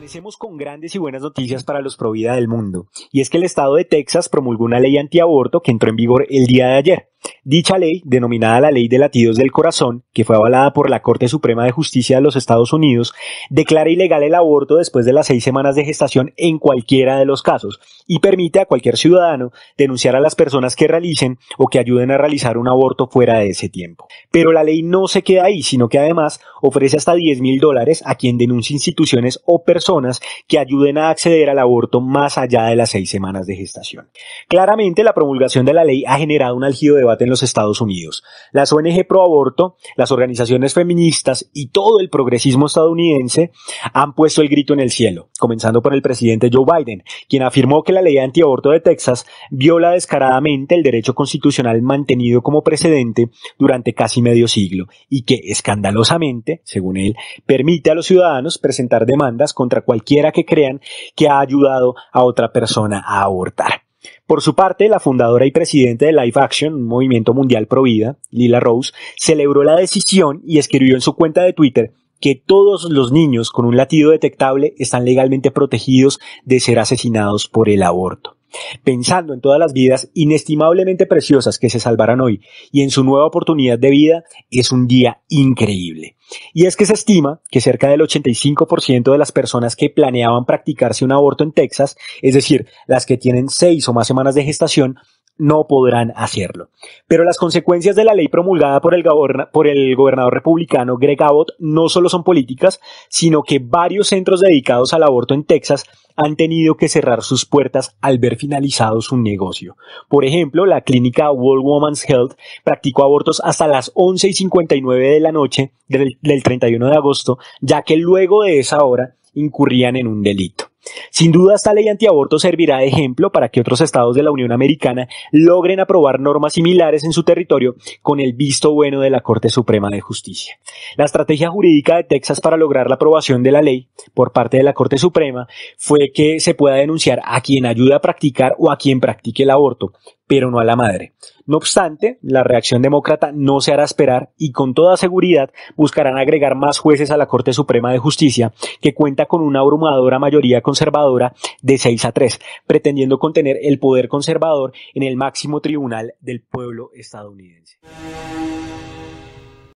Amanecemos con grandes y buenas noticias para los pro vida del mundo, y es que el estado de Texas promulgó una ley antiaborto que entró en vigor el día de ayer. Dicha ley, denominada la Ley de Latidos del Corazón, que fue avalada por la Corte Suprema de Justicia de los Estados Unidos, declara ilegal el aborto después de las seis semanas de gestación en cualquiera de los casos y permite a cualquier ciudadano denunciar a las personas que realicen o que ayuden a realizar un aborto fuera de ese tiempo. Pero la ley no se queda ahí, sino que además ofrece hasta 10 mil dólares a quien denuncie instituciones o personas que ayuden a acceder al aborto más allá de las seis semanas de gestación. Claramente, la promulgación de la ley ha generado un álgido debate en los Estados Unidos. Las ONG pro aborto, las organizaciones feministas y todo el progresismo estadounidense han puesto el grito en el cielo, comenzando por el presidente Joe Biden, quien afirmó que la ley antiaborto de Texas viola descaradamente el derecho constitucional mantenido como precedente durante casi medio siglo y que escandalosamente, según él, permite a los ciudadanos presentar demandas contra cualquiera que crean que ha ayudado a otra persona a abortar. Por su parte, la fundadora y presidente de Life Action, un movimiento mundial pro vida, Lila Rose, celebró la decisión y escribió en su cuenta de Twitter que todos los niños con un latido detectable están legalmente protegidos de ser asesinados por el aborto. Pensando en todas las vidas inestimablemente preciosas que se salvarán hoy y en su nueva oportunidad de vida, es un día increíble. Y es que se estima que cerca del 85% de las personas que planeaban practicarse un aborto en Texas, es decir, las que tienen seis o más semanas de gestación, no podrán hacerlo. Pero las consecuencias de la ley promulgada por el, gobernador republicano Greg Abbott no solo son políticas, sino que varios centros dedicados al aborto en Texas han tenido que cerrar sus puertas al ver finalizado su negocio. Por ejemplo, la clínica World Woman's Health practicó abortos hasta las 11 y 59 de la noche del 31 de agosto, ya que luego de esa hora incurrían en un delito. Sin duda, esta ley antiaborto servirá de ejemplo para que otros estados de la Unión Americana logren aprobar normas similares en su territorio con el visto bueno de la Corte Suprema de Justicia. La estrategia jurídica de Texas para lograr la aprobación de la ley por parte de la Corte Suprema fue que se pueda denunciar a quien ayuda a practicar o a quien practique el aborto, pero no a la madre. No obstante, la reacción demócrata no se hará esperar y con toda seguridad buscarán agregar más jueces a la Corte Suprema de Justicia, que cuenta con una abrumadora mayoría conservadora de 6 a 3, pretendiendo contener el poder conservador en el máximo tribunal del pueblo estadounidense.